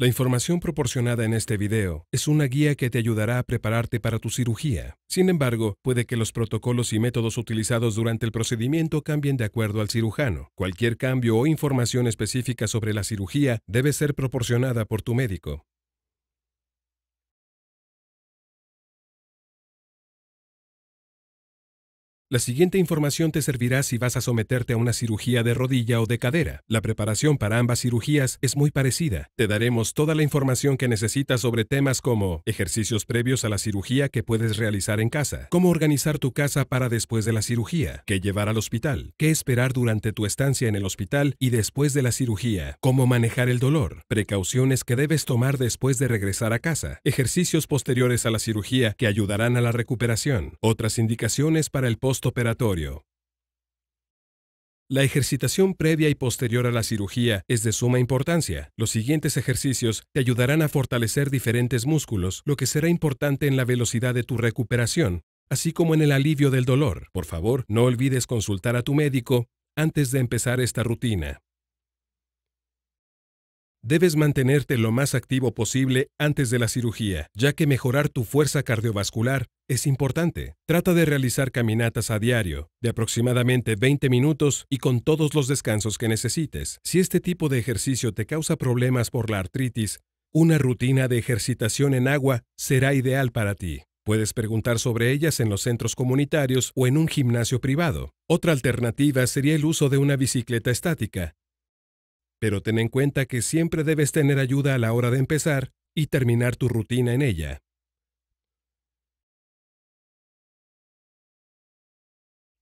La información proporcionada en este video es una guía que te ayudará a prepararte para tu cirugía. Sin embargo, puede que los protocolos y métodos utilizados durante el procedimiento cambien de acuerdo al cirujano. Cualquier cambio o información específica sobre la cirugía debe ser proporcionada por tu médico. La siguiente información te servirá si vas a someterte a una cirugía de rodilla o de cadera. La preparación para ambas cirugías es muy parecida. Te daremos toda la información que necesitas sobre temas como ejercicios previos a la cirugía que puedes realizar en casa, cómo organizar tu casa para después de la cirugía, qué llevar al hospital, qué esperar durante tu estancia en el hospital y después de la cirugía, cómo manejar el dolor, precauciones que debes tomar después de regresar a casa, ejercicios posteriores a la cirugía que ayudarán a la recuperación, otras indicaciones para el post postoperatorio. La ejercitación previa y posterior a la cirugía es de suma importancia. Los siguientes ejercicios te ayudarán a fortalecer diferentes músculos, lo que será importante en la velocidad de tu recuperación, así como en el alivio del dolor. Por favor, no olvides consultar a tu médico antes de empezar esta rutina. Debes mantenerte lo más activo posible antes de la cirugía, ya que mejorar tu fuerza cardiovascular es importante. Trata de realizar caminatas a diario, de aproximadamente 20 minutos y con todos los descansos que necesites. Si este tipo de ejercicio te causa problemas por la artritis, una rutina de ejercitación en agua será ideal para ti. Puedes preguntar sobre ellas en los centros comunitarios o en un gimnasio privado. Otra alternativa sería el uso de una bicicleta estática, pero ten en cuenta que siempre debes tener ayuda a la hora de empezar y terminar tu rutina en ella.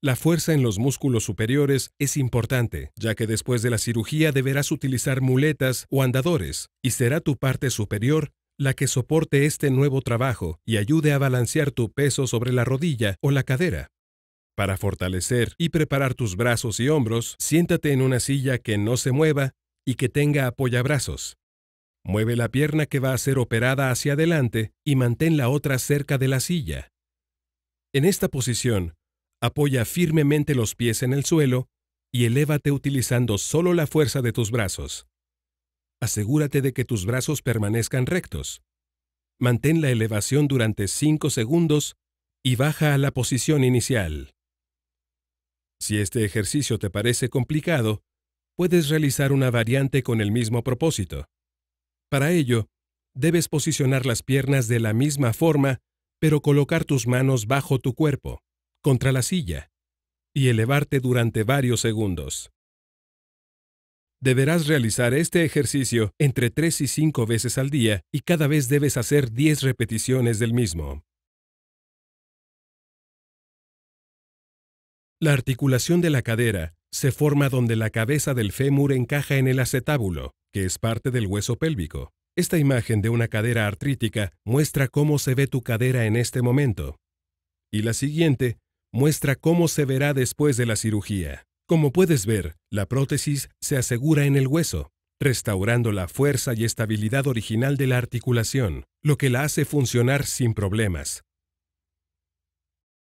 La fuerza en los músculos superiores es importante, ya que después de la cirugía deberás utilizar muletas o andadores, y será tu parte superior la que soporte este nuevo trabajo y ayude a balancear tu peso sobre la rodilla o la cadera. Para fortalecer y preparar tus brazos y hombros, siéntate en una silla que no se mueva y que tenga apoyabrazos. Mueve la pierna que va a ser operada hacia adelante y mantén la otra cerca de la silla. En esta posición, apoya firmemente los pies en el suelo y elévate utilizando solo la fuerza de tus brazos. Asegúrate de que tus brazos permanezcan rectos. Mantén la elevación durante 5 segundos y baja a la posición inicial. Si este ejercicio te parece complicado, puedes realizar una variante con el mismo propósito. Para ello, debes posicionar las piernas de la misma forma, pero colocar tus manos bajo tu cuerpo, contra la silla, y elevarte durante varios segundos. Deberás realizar este ejercicio entre 3 y 5 veces al día y cada vez debes hacer 10 repeticiones del mismo. La articulación de la cadera se forma donde la cabeza del fémur encaja en el acetábulo, que es parte del hueso pélvico. Esta imagen de una cadera artrítica muestra cómo se ve tu cadera en este momento. Y la siguiente muestra cómo se verá después de la cirugía. Como puedes ver, la prótesis se asegura en el hueso, restaurando la fuerza y estabilidad original de la articulación, lo que la hace funcionar sin problemas.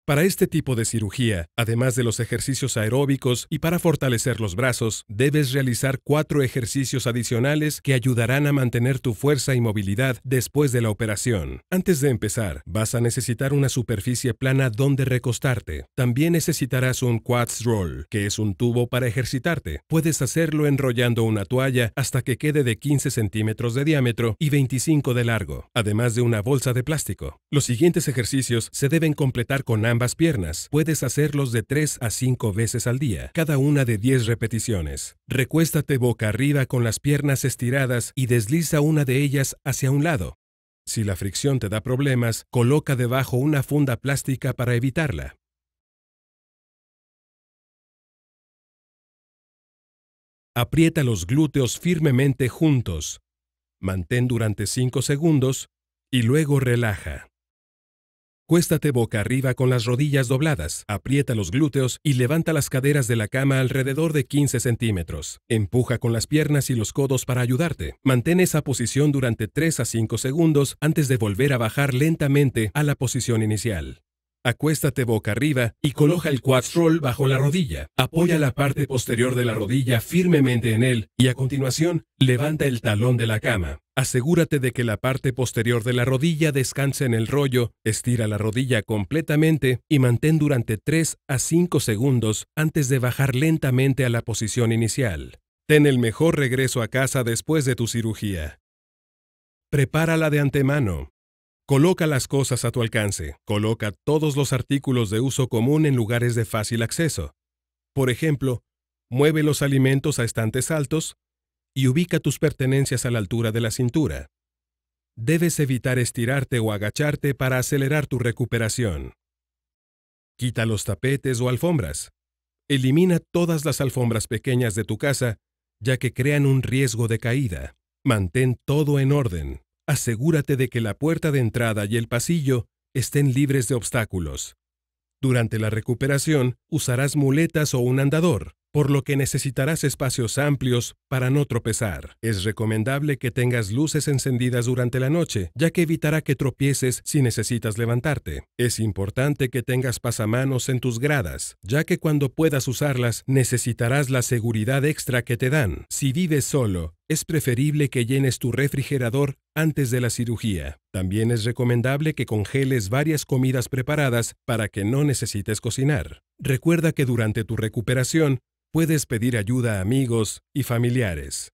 Para este tipo de cirugía, además de los ejercicios aeróbicos y para fortalecer los brazos, debes realizar cuatro ejercicios adicionales que ayudarán a mantener tu fuerza y movilidad después de la operación. Antes de empezar, vas a necesitar una superficie plana donde recostarte. También necesitarás un quads roll, que es un tubo para ejercitarte. Puedes hacerlo enrollando una toalla hasta que quede de 15 centímetros de diámetro y 25 de largo, además de una bolsa de plástico. Los siguientes ejercicios se deben completar con ambas piernas. Puedes hacerlos de 3 a 5 veces al día, cada una de 10 repeticiones. Recuéstate boca arriba con las piernas estiradas y desliza una de ellas hacia un lado. Si la fricción te da problemas, coloca debajo una funda plástica para evitarla. Aprieta los glúteos firmemente juntos. Mantén durante 5 segundos y luego relaja. Cuéstate boca arriba con las rodillas dobladas, aprieta los glúteos y levanta las caderas de la cama alrededor de 15 centímetros. Empuja con las piernas y los codos para ayudarte. Mantén esa posición durante 3 a 5 segundos antes de volver a bajar lentamente a la posición inicial. Acuéstate boca arriba y coloca el Stroll bajo la rodilla. Apoya la parte posterior de la rodilla firmemente en él y a continuación levanta el talón de la cama. Asegúrate de que la parte posterior de la rodilla descanse en el rollo, estira la rodilla completamente y mantén durante 3 a 5 segundos antes de bajar lentamente a la posición inicial. Ten el mejor regreso a casa después de tu cirugía. Prepárala de antemano. Coloca las cosas a tu alcance. Coloca todos los artículos de uso común en lugares de fácil acceso. Por ejemplo, mueve los alimentos a estantes altos y ubica tus pertenencias a la altura de la cintura. Debes evitar estirarte o agacharte para acelerar tu recuperación. Quita los tapetes o alfombras. Elimina todas las alfombras pequeñas de tu casa, ya que crean un riesgo de caída. Mantén todo en orden asegúrate de que la puerta de entrada y el pasillo estén libres de obstáculos. Durante la recuperación usarás muletas o un andador, por lo que necesitarás espacios amplios para no tropezar. Es recomendable que tengas luces encendidas durante la noche, ya que evitará que tropieces si necesitas levantarte. Es importante que tengas pasamanos en tus gradas, ya que cuando puedas usarlas necesitarás la seguridad extra que te dan. Si vives solo, es preferible que llenes tu refrigerador antes de la cirugía. También es recomendable que congeles varias comidas preparadas para que no necesites cocinar. Recuerda que durante tu recuperación puedes pedir ayuda a amigos y familiares.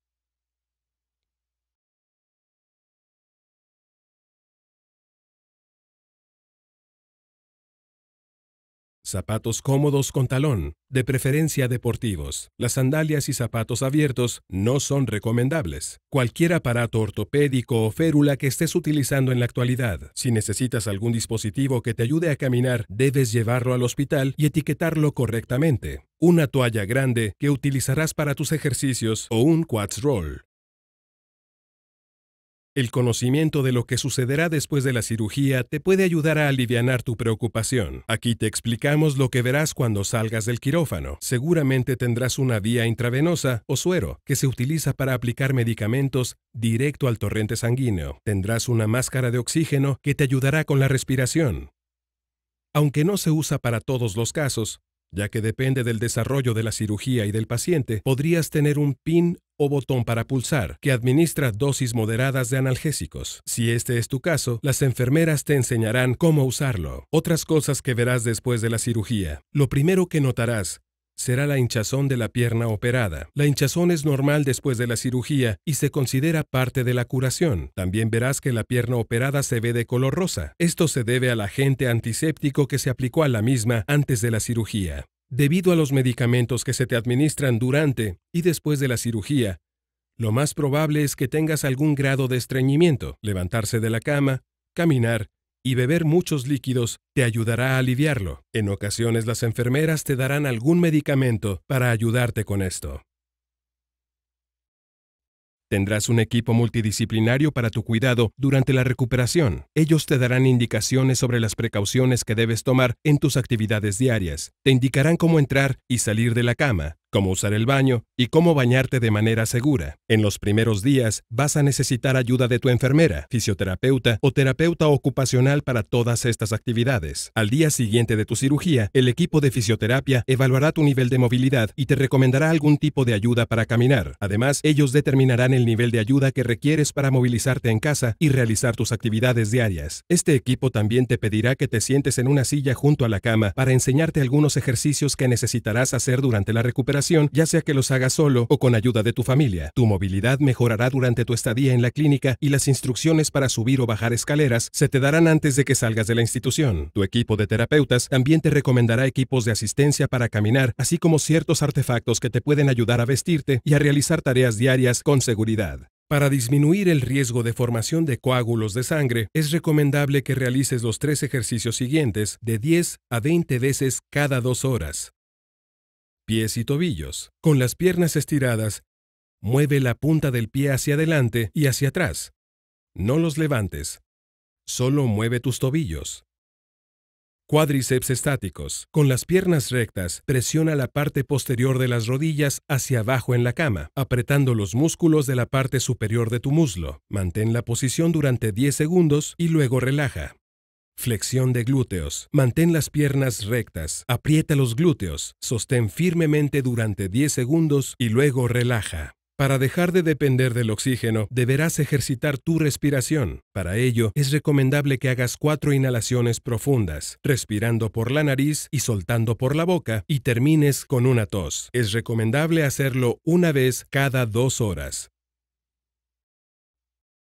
zapatos cómodos con talón, de preferencia deportivos. Las sandalias y zapatos abiertos no son recomendables. Cualquier aparato ortopédico o férula que estés utilizando en la actualidad. Si necesitas algún dispositivo que te ayude a caminar, debes llevarlo al hospital y etiquetarlo correctamente. Una toalla grande que utilizarás para tus ejercicios o un quads roll. El conocimiento de lo que sucederá después de la cirugía te puede ayudar a aliviar tu preocupación. Aquí te explicamos lo que verás cuando salgas del quirófano. Seguramente tendrás una vía intravenosa o suero que se utiliza para aplicar medicamentos directo al torrente sanguíneo. Tendrás una máscara de oxígeno que te ayudará con la respiración. Aunque no se usa para todos los casos, ya que depende del desarrollo de la cirugía y del paciente, podrías tener un pin o botón para pulsar, que administra dosis moderadas de analgésicos. Si este es tu caso, las enfermeras te enseñarán cómo usarlo. Otras cosas que verás después de la cirugía. Lo primero que notarás será la hinchazón de la pierna operada. La hinchazón es normal después de la cirugía y se considera parte de la curación. También verás que la pierna operada se ve de color rosa. Esto se debe al agente antiséptico que se aplicó a la misma antes de la cirugía. Debido a los medicamentos que se te administran durante y después de la cirugía, lo más probable es que tengas algún grado de estreñimiento. Levantarse de la cama, caminar y beber muchos líquidos te ayudará a aliviarlo. En ocasiones las enfermeras te darán algún medicamento para ayudarte con esto. Tendrás un equipo multidisciplinario para tu cuidado durante la recuperación. Ellos te darán indicaciones sobre las precauciones que debes tomar en tus actividades diarias. Te indicarán cómo entrar y salir de la cama, cómo usar el baño y cómo bañarte de manera segura. En los primeros días vas a necesitar ayuda de tu enfermera, fisioterapeuta o terapeuta ocupacional para todas estas actividades. Al día siguiente de tu cirugía, el equipo de fisioterapia evaluará tu nivel de movilidad y te recomendará algún tipo de ayuda para caminar. Además, ellos determinarán el nivel de ayuda que requieres para movilizarte en casa y realizar tus actividades diarias. Este equipo también te pedirá que te sientes en una silla junto a la cama para enseñarte algunos ejercicios que necesitarás hacer durante la recuperación ya sea que los hagas solo o con ayuda de tu familia. Tu movilidad mejorará durante tu estadía en la clínica y las instrucciones para subir o bajar escaleras se te darán antes de que salgas de la institución. Tu equipo de terapeutas también te recomendará equipos de asistencia para caminar, así como ciertos artefactos que te pueden ayudar a vestirte y a realizar tareas diarias con seguridad. Para disminuir el riesgo de formación de coágulos de sangre, es recomendable que realices los tres ejercicios siguientes de 10 a 20 veces cada dos horas pies y tobillos. Con las piernas estiradas, mueve la punta del pie hacia adelante y hacia atrás. No los levantes. Solo mueve tus tobillos. Cuádriceps estáticos. Con las piernas rectas, presiona la parte posterior de las rodillas hacia abajo en la cama, apretando los músculos de la parte superior de tu muslo. Mantén la posición durante 10 segundos y luego relaja. Flexión de glúteos. Mantén las piernas rectas. Aprieta los glúteos. Sostén firmemente durante 10 segundos y luego relaja. Para dejar de depender del oxígeno, deberás ejercitar tu respiración. Para ello, es recomendable que hagas cuatro inhalaciones profundas, respirando por la nariz y soltando por la boca, y termines con una tos. Es recomendable hacerlo una vez cada dos horas.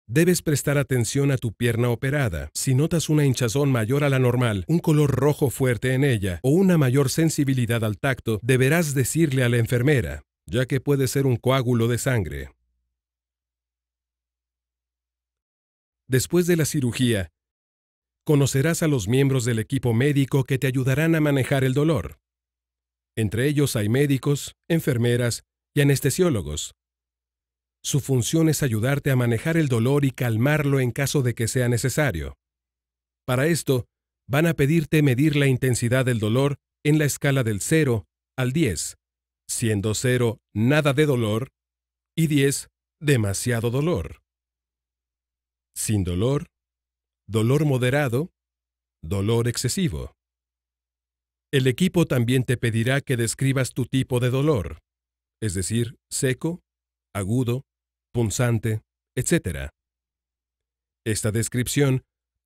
Debes prestar atención a tu pierna operada. Si notas una hinchazón mayor a la normal, un color rojo fuerte en ella o una mayor sensibilidad al tacto, deberás decirle a la enfermera, ya que puede ser un coágulo de sangre. Después de la cirugía, conocerás a los miembros del equipo médico que te ayudarán a manejar el dolor. Entre ellos hay médicos, enfermeras y anestesiólogos, su función es ayudarte a manejar el dolor y calmarlo en caso de que sea necesario. Para esto, van a pedirte medir la intensidad del dolor en la escala del 0 al 10, siendo 0 nada de dolor y 10 demasiado dolor. Sin dolor, dolor moderado, dolor excesivo. El equipo también te pedirá que describas tu tipo de dolor, es decir, seco, agudo, punzante, etc. Esta descripción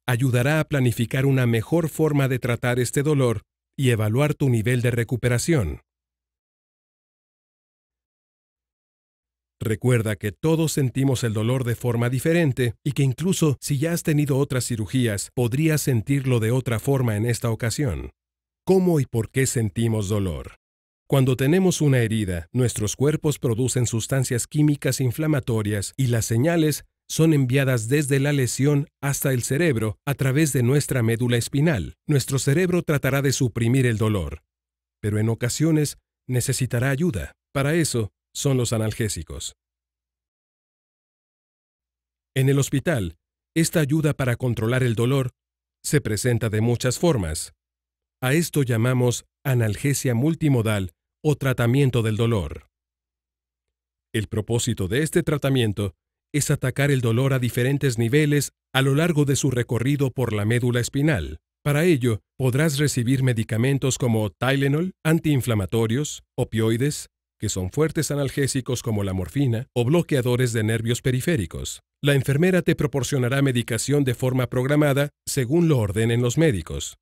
ayudará a planificar una mejor forma de tratar este dolor y evaluar tu nivel de recuperación. Recuerda que todos sentimos el dolor de forma diferente y que incluso si ya has tenido otras cirugías, podrías sentirlo de otra forma en esta ocasión. ¿Cómo y por qué sentimos dolor? Cuando tenemos una herida, nuestros cuerpos producen sustancias químicas inflamatorias y las señales son enviadas desde la lesión hasta el cerebro a través de nuestra médula espinal. Nuestro cerebro tratará de suprimir el dolor, pero en ocasiones necesitará ayuda. Para eso son los analgésicos. En el hospital, esta ayuda para controlar el dolor se presenta de muchas formas. A esto llamamos analgesia multimodal o tratamiento del dolor. El propósito de este tratamiento es atacar el dolor a diferentes niveles a lo largo de su recorrido por la médula espinal. Para ello, podrás recibir medicamentos como Tylenol, antiinflamatorios, opioides, que son fuertes analgésicos como la morfina, o bloqueadores de nervios periféricos. La enfermera te proporcionará medicación de forma programada según lo ordenen los médicos.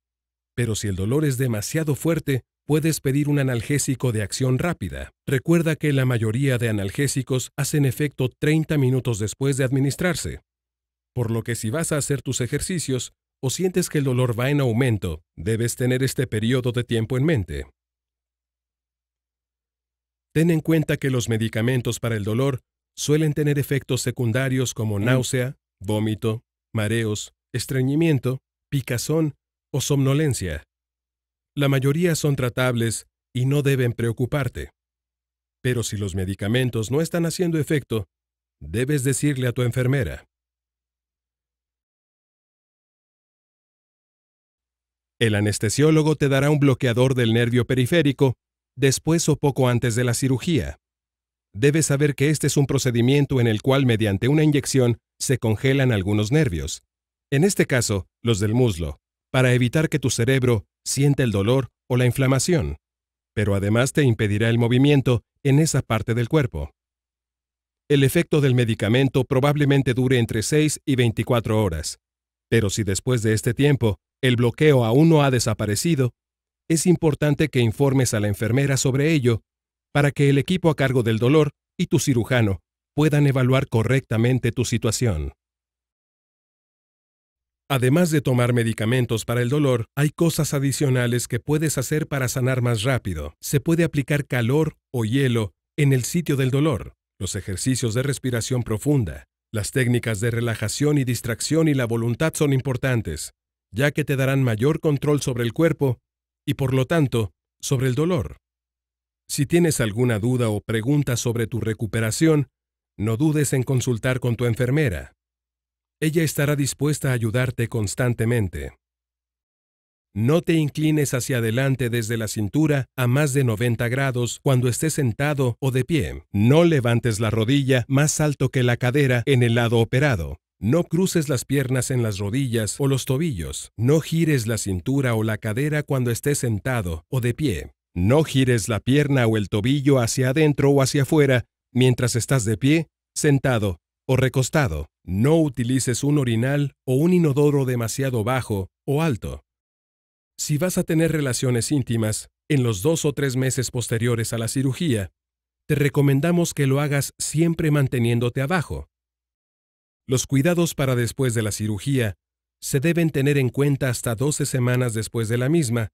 Pero si el dolor es demasiado fuerte, puedes pedir un analgésico de acción rápida. Recuerda que la mayoría de analgésicos hacen efecto 30 minutos después de administrarse. Por lo que si vas a hacer tus ejercicios o sientes que el dolor va en aumento, debes tener este periodo de tiempo en mente. Ten en cuenta que los medicamentos para el dolor suelen tener efectos secundarios como mm. náusea, vómito, mareos, estreñimiento, picazón o somnolencia. La mayoría son tratables y no deben preocuparte. Pero si los medicamentos no están haciendo efecto, debes decirle a tu enfermera. El anestesiólogo te dará un bloqueador del nervio periférico después o poco antes de la cirugía. Debes saber que este es un procedimiento en el cual mediante una inyección se congelan algunos nervios, en este caso los del muslo, para evitar que tu cerebro siente el dolor o la inflamación, pero además te impedirá el movimiento en esa parte del cuerpo. El efecto del medicamento probablemente dure entre 6 y 24 horas, pero si después de este tiempo el bloqueo aún no ha desaparecido, es importante que informes a la enfermera sobre ello para que el equipo a cargo del dolor y tu cirujano puedan evaluar correctamente tu situación. Además de tomar medicamentos para el dolor, hay cosas adicionales que puedes hacer para sanar más rápido. Se puede aplicar calor o hielo en el sitio del dolor, los ejercicios de respiración profunda, las técnicas de relajación y distracción y la voluntad son importantes, ya que te darán mayor control sobre el cuerpo y por lo tanto, sobre el dolor. Si tienes alguna duda o pregunta sobre tu recuperación, no dudes en consultar con tu enfermera. Ella estará dispuesta a ayudarte constantemente. No te inclines hacia adelante desde la cintura a más de 90 grados cuando estés sentado o de pie. No levantes la rodilla más alto que la cadera en el lado operado. No cruces las piernas en las rodillas o los tobillos. No gires la cintura o la cadera cuando estés sentado o de pie. No gires la pierna o el tobillo hacia adentro o hacia afuera mientras estás de pie, sentado o recostado. No utilices un orinal o un inodoro demasiado bajo o alto. Si vas a tener relaciones íntimas en los dos o tres meses posteriores a la cirugía, te recomendamos que lo hagas siempre manteniéndote abajo. Los cuidados para después de la cirugía se deben tener en cuenta hasta 12 semanas después de la misma,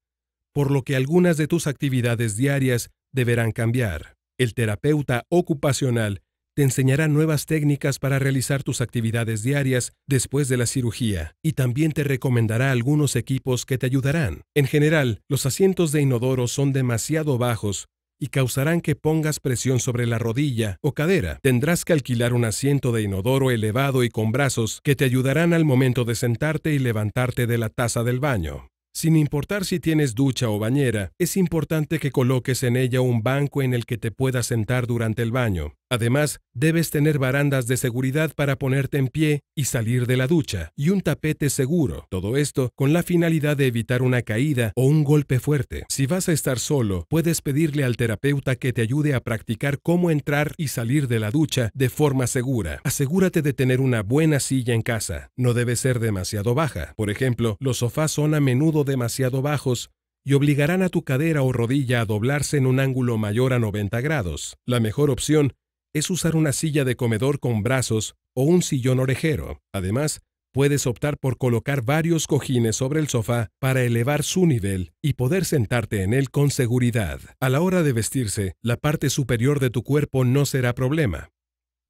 por lo que algunas de tus actividades diarias deberán cambiar. El terapeuta ocupacional te enseñará nuevas técnicas para realizar tus actividades diarias después de la cirugía y también te recomendará algunos equipos que te ayudarán. En general, los asientos de inodoro son demasiado bajos y causarán que pongas presión sobre la rodilla o cadera. Tendrás que alquilar un asiento de inodoro elevado y con brazos que te ayudarán al momento de sentarte y levantarte de la taza del baño. Sin importar si tienes ducha o bañera, es importante que coloques en ella un banco en el que te puedas sentar durante el baño. Además, Debes tener barandas de seguridad para ponerte en pie y salir de la ducha, y un tapete seguro, todo esto con la finalidad de evitar una caída o un golpe fuerte. Si vas a estar solo, puedes pedirle al terapeuta que te ayude a practicar cómo entrar y salir de la ducha de forma segura. Asegúrate de tener una buena silla en casa, no debe ser demasiado baja. Por ejemplo, los sofás son a menudo demasiado bajos y obligarán a tu cadera o rodilla a doblarse en un ángulo mayor a 90 grados. La mejor opción es usar una silla de comedor con brazos o un sillón orejero. Además, puedes optar por colocar varios cojines sobre el sofá para elevar su nivel y poder sentarte en él con seguridad. A la hora de vestirse, la parte superior de tu cuerpo no será problema.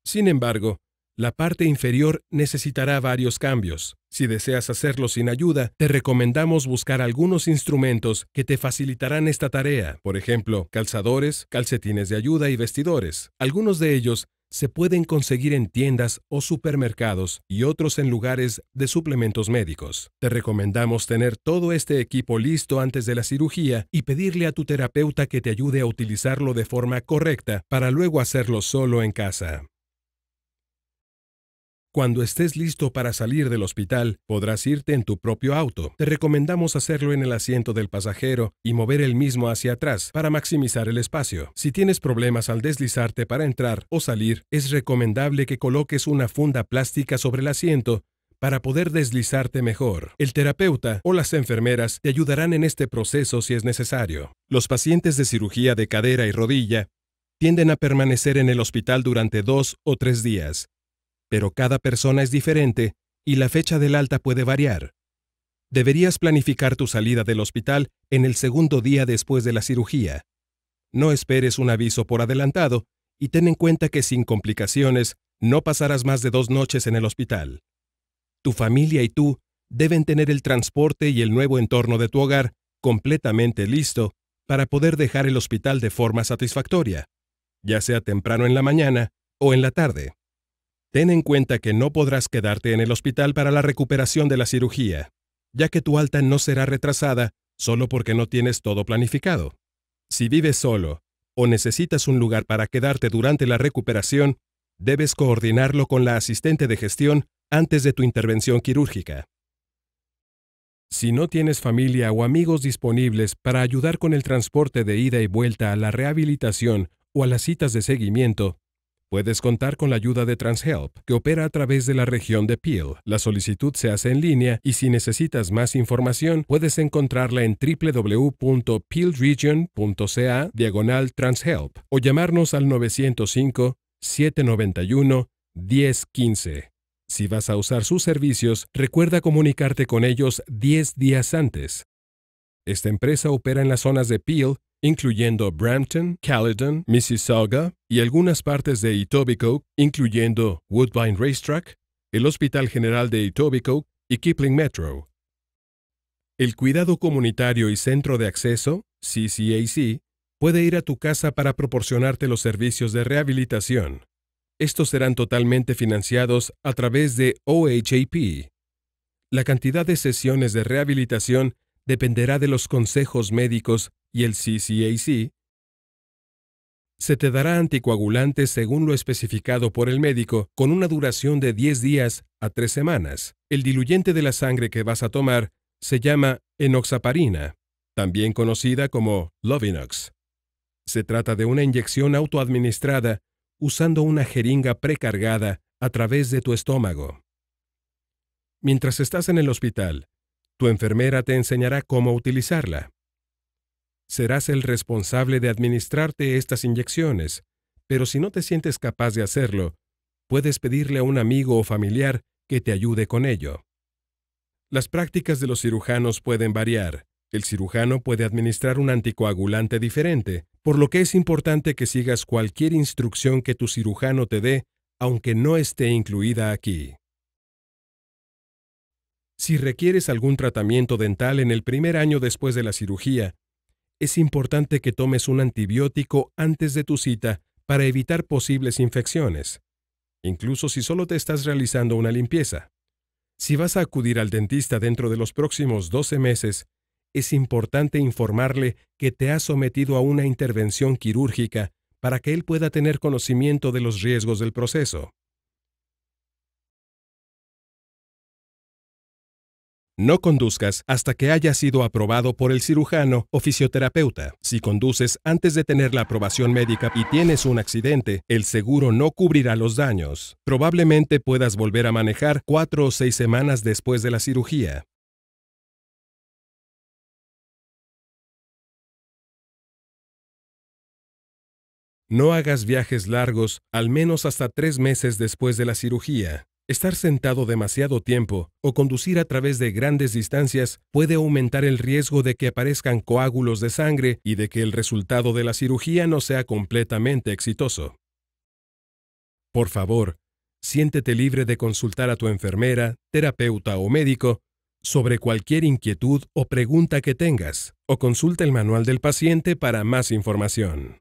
Sin embargo, la parte inferior necesitará varios cambios. Si deseas hacerlo sin ayuda, te recomendamos buscar algunos instrumentos que te facilitarán esta tarea, por ejemplo, calzadores, calcetines de ayuda y vestidores. Algunos de ellos se pueden conseguir en tiendas o supermercados y otros en lugares de suplementos médicos. Te recomendamos tener todo este equipo listo antes de la cirugía y pedirle a tu terapeuta que te ayude a utilizarlo de forma correcta para luego hacerlo solo en casa. Cuando estés listo para salir del hospital, podrás irte en tu propio auto. Te recomendamos hacerlo en el asiento del pasajero y mover el mismo hacia atrás para maximizar el espacio. Si tienes problemas al deslizarte para entrar o salir, es recomendable que coloques una funda plástica sobre el asiento para poder deslizarte mejor. El terapeuta o las enfermeras te ayudarán en este proceso si es necesario. Los pacientes de cirugía de cadera y rodilla tienden a permanecer en el hospital durante dos o tres días pero cada persona es diferente y la fecha del alta puede variar. Deberías planificar tu salida del hospital en el segundo día después de la cirugía. No esperes un aviso por adelantado y ten en cuenta que sin complicaciones no pasarás más de dos noches en el hospital. Tu familia y tú deben tener el transporte y el nuevo entorno de tu hogar completamente listo para poder dejar el hospital de forma satisfactoria, ya sea temprano en la mañana o en la tarde. Ten en cuenta que no podrás quedarte en el hospital para la recuperación de la cirugía, ya que tu alta no será retrasada solo porque no tienes todo planificado. Si vives solo o necesitas un lugar para quedarte durante la recuperación, debes coordinarlo con la asistente de gestión antes de tu intervención quirúrgica. Si no tienes familia o amigos disponibles para ayudar con el transporte de ida y vuelta a la rehabilitación o a las citas de seguimiento, Puedes contar con la ayuda de TransHelp, que opera a través de la región de Peel. La solicitud se hace en línea y si necesitas más información, puedes encontrarla en www.peelregion.ca diagonal TransHelp o llamarnos al 905 791 1015. Si vas a usar sus servicios, recuerda comunicarte con ellos 10 días antes. Esta empresa opera en las zonas de Peel, incluyendo Brampton, Caledon, Mississauga y algunas partes de Etobicoke, incluyendo Woodbine Racetrack, el Hospital General de Etobicoke y Kipling Metro. El cuidado comunitario y centro de acceso, CCAC, puede ir a tu casa para proporcionarte los servicios de rehabilitación. Estos serán totalmente financiados a través de OHAP. La cantidad de sesiones de rehabilitación dependerá de los consejos médicos y el CCAC, se te dará anticoagulante según lo especificado por el médico, con una duración de 10 días a 3 semanas. El diluyente de la sangre que vas a tomar se llama enoxaparina, también conocida como Lovinox. Se trata de una inyección autoadministrada usando una jeringa precargada a través de tu estómago. Mientras estás en el hospital, tu enfermera te enseñará cómo utilizarla. Serás el responsable de administrarte estas inyecciones, pero si no te sientes capaz de hacerlo, puedes pedirle a un amigo o familiar que te ayude con ello. Las prácticas de los cirujanos pueden variar. El cirujano puede administrar un anticoagulante diferente, por lo que es importante que sigas cualquier instrucción que tu cirujano te dé, aunque no esté incluida aquí. Si requieres algún tratamiento dental en el primer año después de la cirugía, es importante que tomes un antibiótico antes de tu cita para evitar posibles infecciones, incluso si solo te estás realizando una limpieza. Si vas a acudir al dentista dentro de los próximos 12 meses, es importante informarle que te has sometido a una intervención quirúrgica para que él pueda tener conocimiento de los riesgos del proceso. No conduzcas hasta que haya sido aprobado por el cirujano o fisioterapeuta. Si conduces antes de tener la aprobación médica y tienes un accidente, el seguro no cubrirá los daños. Probablemente puedas volver a manejar cuatro o seis semanas después de la cirugía. No hagas viajes largos al menos hasta tres meses después de la cirugía. Estar sentado demasiado tiempo o conducir a través de grandes distancias puede aumentar el riesgo de que aparezcan coágulos de sangre y de que el resultado de la cirugía no sea completamente exitoso. Por favor, siéntete libre de consultar a tu enfermera, terapeuta o médico sobre cualquier inquietud o pregunta que tengas, o consulta el manual del paciente para más información.